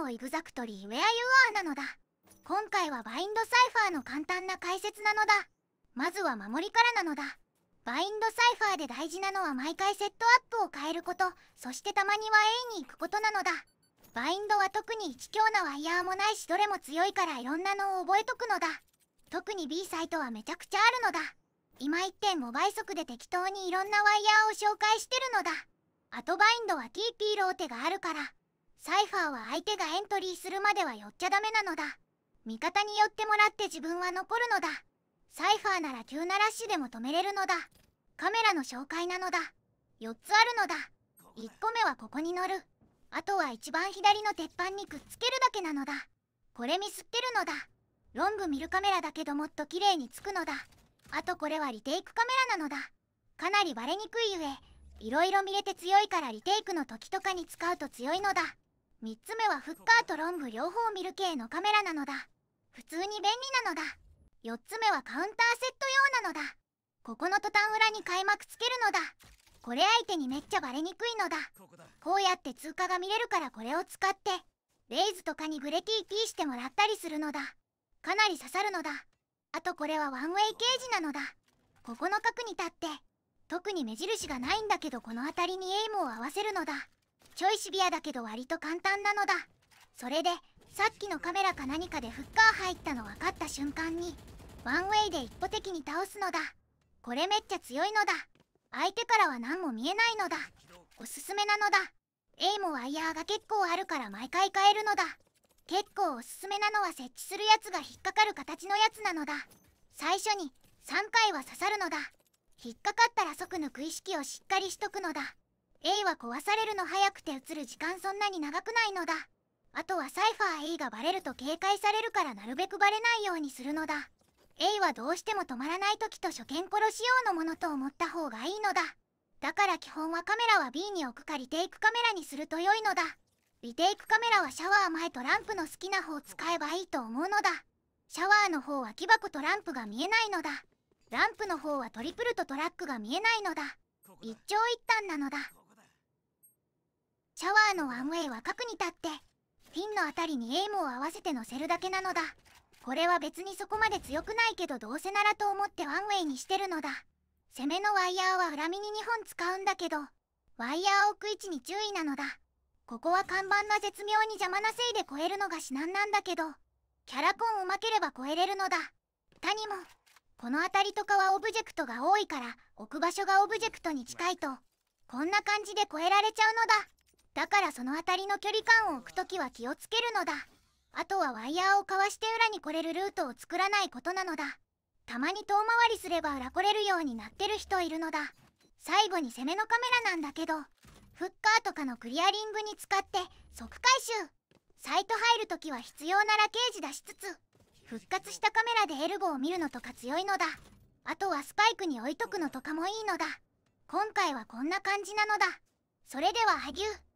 のイグザクトリーウェアユアなのだ今回はバインドサイファーの簡単な解説なのだまずは守りからなのだバインドサイファーで大事なのは毎回セットアップを変えることそしてたまには A に行くことなのだバインドは特に一強なワイヤーもないしどれも強いからいろんなのを覚えとくのだ特に B サイトはめちゃくちゃあるのだ今1点も倍速で適当にいろんなワイヤーを紹介してるのだあとバインドは TP ローテがあるからサイファーは相手がエントリーするまでは寄っちゃダメなのだ味方に寄ってもらって自分は残るのだサイファーなら急なラッシュでも止めれるのだカメラの紹介なのだ4つあるのだ1個目はここに乗るあとは一番左の鉄板にくっつけるだけなのだこれミスってるのだロング見るカメラだけどもっと綺麗につくのだあとこれはリテイクカメラなのだかなりバレにくいゆえいろいろ見れて強いからリテイクの時とかに使うと強いのだ3つ目はフッカーとロング両方見る系のカメラなのだ普通に便利なのだ4つ目はカウンターセット用なのだここのトタン裏に開幕つけるのだこれ相手にめっちゃバレにくいのだこうやって通過が見れるからこれを使ってレイズとかにグレー t ーしてもらったりするのだかなり刺さるのだあとこれはワンウェイケージなのだここの角に立って特に目印がないんだけどこの辺りにエイムを合わせるのだちょいシビアだけど割と簡単なのだそれでさっきのカメラか何かでフッカー入ったの分かった瞬間にワンウェイで一歩的に倒すのだこれめっちゃ強いのだ相手からは何も見えないのだおすすめなのだ A もワイヤーが結構あるから毎回変えるのだ結構おすすめなのは設置するやつが引っかかる形のやつなのだ最初に3回は刺さるのだ引っかかったら即抜く意識をしっかりしとくのだ A は壊されるの早くて映る時間そんなに長くないのだあとはサイファー A がバレると警戒されるからなるべくバレないようにするのだ A はどうしても止まらない時と初見殺し用のものと思った方がいいのだだから基本はカメラは B に置くかリテイクカメラにすると良いのだリテイクカメラはシャワー前とランプの好きな方を使えばいいと思うのだシャワーの方は木箱とランプが見えないのだランプの方はトリプルとトラックが見えないのだ一長一短なのだシャワーのワンウェイは角に立ってフィンのあたりにエイムを合わせて乗せるだけなのだこれは別にそこまで強くないけどどうせならと思ってワンウェイにしてるのだ攻めのワイヤーは裏身に2本使うんだけどワイヤー置く位置に注意なのだここは看板が絶妙に邪魔なせいで越えるのが至難なんだけどキャラコンうまければ越えれるのだ他にもこの辺りとかはオブジェクトが多いから置く場所がオブジェクトに近いとこんな感じで越えられちゃうのだだからその辺りの距離感を置くときは気をつけるのだあとはワイヤーをかわして裏に来れるルートを作らないことなのだたまに遠回りすれば裏来れるようになってる人いるのだ最後に攻めのカメラなんだけどフッカーとかのクリアリングに使って即回収サイト入るときは必要なラケージ出しつつ復活したカメラでエルボを見るのとか強いのだあとはスパイクに置いとくのとかもいいのだ今回はこんな感じなのだそれでは萩生